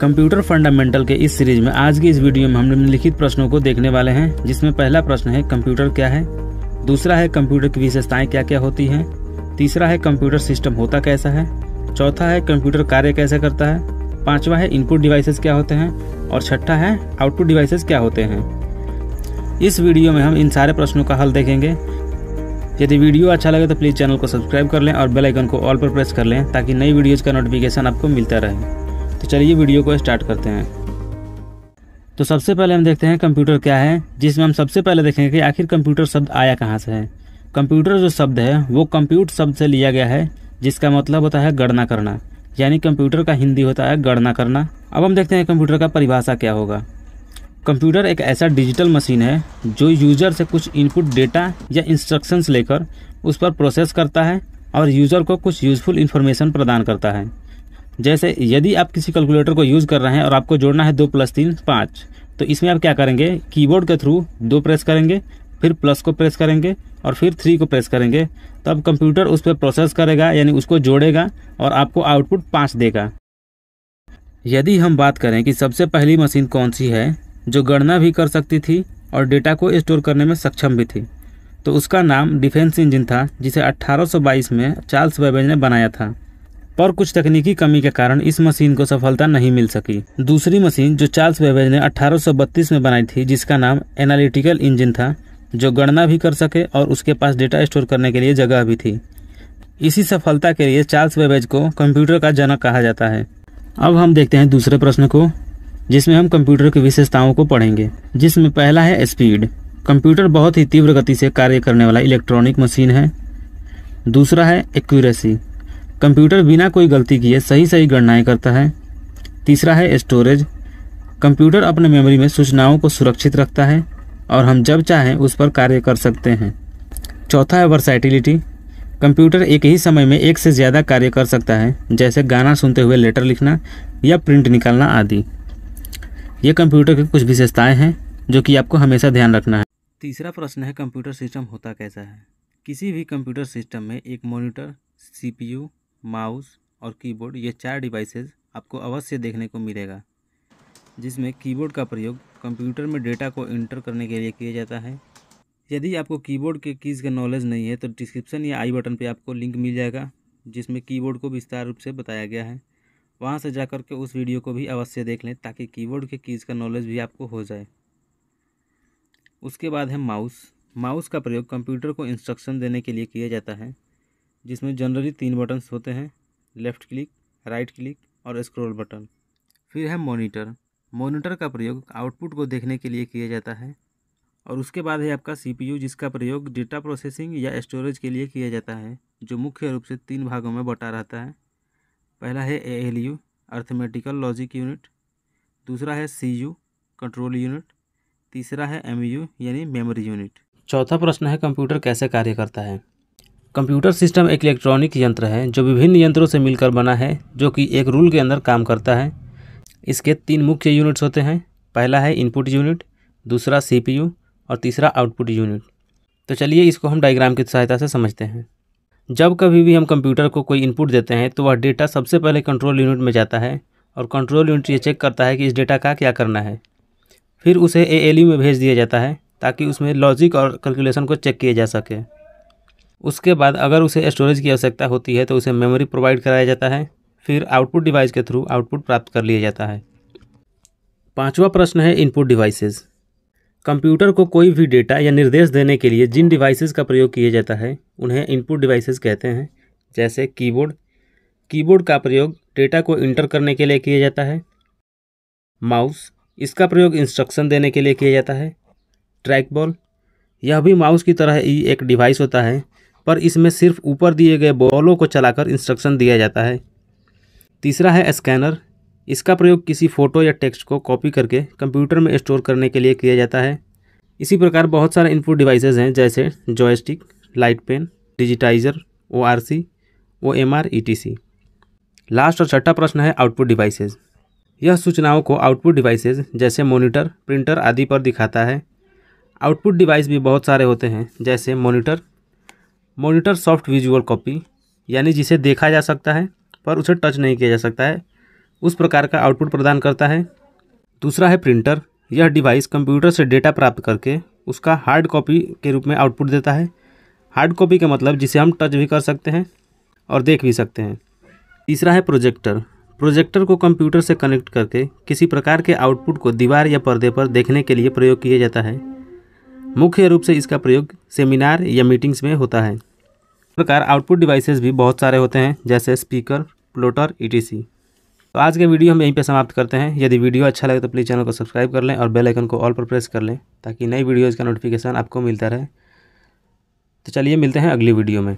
computer fundamental के इस series में आज की इस वीडियो में हम निम्नलिखित प्रश्नों को देखने वाले हैं जिसमें पहला प्रश्न है कंप्यूटर क्या है दूसरा है कंप्यूटर की विशेषताएं क्या क्या होती हैं तीसरा है कंप्यूटर सिस्टम होता कैसा है चौथा है कंप्यूटर कार्य कैसे करता है पांचवा है इनपुट डिवाइसेज क्या होते हैं और छठा है आउटपुट डिवाइसेज क्या होते हैं इस वीडियो में हम इन सारे प्रश्नों का हल देखेंगे यदि वीडियो अच्छा लगे तो प्लीज़ चैनल को सब्सक्राइब कर लें और बेलाइकन को ऑल पर प्रेस कर लें ताकि नई वीडियोज़ का नोटिफिकेशन आपको मिलता रहे तो चलिए वीडियो को स्टार्ट करते हैं तो सबसे पहले हम देखते हैं कंप्यूटर क्या है जिसमें हम सबसे पहले देखेंगे कि आखिर कंप्यूटर शब्द आया कहाँ से है कंप्यूटर जो शब्द है वो कंप्यूट शब्द से लिया गया है जिसका मतलब होता है गणना करना यानी कंप्यूटर का हिंदी होता है गणना करना अब हम देखते हैं कंप्यूटर का परिभाषा क्या होगा कंप्यूटर एक ऐसा डिजिटल मशीन है जो यूज़र से कुछ इनपुट डेटा या इंस्ट्रक्शंस लेकर उस पर प्रोसेस करता है और यूज़र को कुछ यूज़फुल इन्फॉर्मेशन प्रदान करता है जैसे यदि आप किसी कैलकुलेटर को यूज़ कर रहे हैं और आपको जोड़ना है दो प्लस तीन पाँच तो इसमें आप क्या करेंगे कीबोर्ड के थ्रू दो प्रेस करेंगे फिर प्लस को प्रेस करेंगे और फिर थ्री को प्रेस करेंगे तो अब कंप्यूटर उस पर प्रोसेस करेगा यानी उसको जोड़ेगा और आपको आउटपुट पाँच देगा यदि हम बात करें कि सबसे पहली मशीन कौन सी है जो गणना भी कर सकती थी और डेटा को स्टोर करने में सक्षम भी थी तो उसका नाम डिफेंस इंजन था जिसे 1822 में चार्ल्स बेबेज ने बनाया था पर कुछ तकनीकी कमी के कारण इस मशीन को सफलता नहीं मिल सकी दूसरी मशीन जो चार्ल्स बेबेज ने 1832 में बनाई थी जिसका नाम एनालिटिकल इंजन था जो गणना भी कर सके और उसके पास डेटा स्टोर करने के लिए जगह भी थी इसी सफलता के लिए चार्ल्स बेबेज को कंप्यूटर का जनक कहा जाता है अब हम देखते हैं दूसरे प्रश्न को जिसमें हम कंप्यूटर की विशेषताओं को पढ़ेंगे जिसमें पहला है स्पीड कंप्यूटर बहुत ही तीव्र गति से कार्य करने वाला इलेक्ट्रॉनिक मशीन है दूसरा है एक्यूरेसी कंप्यूटर बिना कोई गलती किए सही सही गणनाएं करता है तीसरा है स्टोरेज कंप्यूटर अपने मेमोरी में सूचनाओं को सुरक्षित रखता है और हम जब चाहें उस पर कार्य कर सकते हैं चौथा है वर्साइटिलिटी कंप्यूटर एक ही समय में एक से ज़्यादा कार्य कर सकता है जैसे गाना सुनते हुए लेटर लिखना या प्रिंट निकालना आदि ये कंप्यूटर की कुछ विशेषताएं हैं जो कि आपको हमेशा ध्यान रखना है तीसरा प्रश्न है कंप्यूटर सिस्टम होता कैसा है किसी भी कंप्यूटर सिस्टम में एक मॉनिटर सीपीयू माउस और कीबोर्ड ये चार डिवाइसेस आपको अवश्य देखने को मिलेगा जिसमें कीबोर्ड का प्रयोग कंप्यूटर में डेटा को इंटर करने के लिए किया जाता है यदि आपको कीबोर्ड के कीज़ का नॉलेज नहीं है तो डिस्क्रिप्शन या आई बटन पे आपको लिंक मिल जाएगा जिसमें कीबोर्ड को विस्तार रूप से बताया गया है वहाँ से जाकर के उस वीडियो को भी अवश्य देख लें ताकि कीबोर्ड के कीज़ का नॉलेज भी आपको हो जाए उसके बाद है माउस माउस का प्रयोग कंप्यूटर को इंस्ट्रक्शन देने के लिए किया जाता है जिसमें जनरली तीन बटन्स होते हैं लेफ़्ट क्लिक राइट क्लिक और स्क्रॉल बटन फिर है मॉनिटर मॉनिटर का प्रयोग आउटपुट को देखने के लिए किया जाता है और उसके बाद है आपका सीपीयू जिसका प्रयोग डेटा प्रोसेसिंग या स्टोरेज के लिए किया जाता है जो मुख्य रूप से तीन भागों में बटा रहता है पहला है A L U arithmetical logic unit दूसरा है सी यू कंट्रोल यूनिट तीसरा है एम यू यानी मेमोरी यूनिट चौथा प्रश्न है कंप्यूटर कैसे कार्य करता है कंप्यूटर सिस्टम एक इलेक्ट्रॉनिक यंत्र है जो विभिन्न यंत्रों से मिलकर बना है जो कि एक रूल के अंदर काम करता है इसके तीन मुख्य यूनिट्स होते हैं पहला है इनपुट यूनिट दूसरा सी और तीसरा आउटपुट यूनिट तो चलिए इसको हम डाइग्राम की सहायता से समझते हैं जब कभी भी हम कंप्यूटर को कोई इनपुट देते हैं तो वह डेटा सबसे पहले कंट्रोल यूनिट में जाता है और कंट्रोल यूनिट ये चेक करता है कि इस डेटा का क्या करना है फिर उसे ए में भेज दिया जाता है ताकि उसमें लॉजिक और कैलकुलेशन को चेक किया जा सके उसके बाद अगर उसे स्टोरेज की आवश्यकता होती है तो उसे मेमोरी प्रोवाइड कराया जाता है फिर आउटपुट डिवाइस के थ्रू आउटपुट प्राप्त कर लिया जाता है पांचवा प्रश्न है इनपुट डिवाइसेस कंप्यूटर को कोई भी डेटा या निर्देश देने के लिए जिन डिवाइसेस का प्रयोग किया जाता है उन्हें इनपुट डिवाइसेस कहते हैं जैसे कीबोर्ड कीबोर्ड का प्रयोग डेटा को इंटर करने के लिए किया जाता है माउस इसका प्रयोग इंस्ट्रक्शन देने के लिए किया जाता है ट्रैक बॉल यह भी माउस की तरह ही एक डिवाइस होता है पर इसमें सिर्फ ऊपर दिए गए बॉलों को चलाकर इंस्ट्रक्शन दिया जाता है तीसरा है स्कैनर इसका प्रयोग किसी फ़ोटो या टेक्स्ट को कॉपी करके कंप्यूटर में स्टोर करने के लिए किया जाता है इसी प्रकार बहुत सारे इनपुट डिवाइसेज हैं जैसे joystick light pen digitiser O R C O M R E T C last और छठा प्रश्न है आउटपुट डिवाइसेज यह सूचनाओं को आउटपुट डिवाइसेज जैसे मॉनिटर प्रिंटर आदि पर दिखाता है आउटपुट डिवाइस भी बहुत सारे होते हैं जैसे monitor monitor soft visual copy यानी जिसे देखा जा सकता है पर उसे टच नहीं किया जा सकता है उस प्रकार का आउटपुट प्रदान करता है दूसरा है प्रिंटर यह डिवाइस कंप्यूटर से डेटा प्राप्त करके उसका हार्ड कॉपी के रूप में आउटपुट देता है हार्ड कॉपी का मतलब जिसे हम टच भी कर सकते हैं और देख भी सकते हैं तीसरा है प्रोजेक्टर प्रोजेक्टर को कंप्यूटर से कनेक्ट करके किसी प्रकार के आउटपुट को दीवार या पर्दे पर देखने के लिए प्रयोग किया जाता है मुख्य रूप से इसका प्रयोग सेमिनार या मीटिंग्स में होता है प्रकार आउटपुट डिवाइसेस भी बहुत सारे होते हैं जैसे स्पीकर प्लोटर ई तो आज के वीडियो हम यहीं पर समाप्त करते हैं यदि वीडियो अच्छा लगे तो प्लीज़ चैनल को सब्सक्राइब कर लें और बेल आइकन को ऑल पर प्रेस कर लें ताकि नई वीडियोज़ का नोटिफिकेशन आपको मिलता रहे तो चलिए मिलते हैं अगली वीडियो में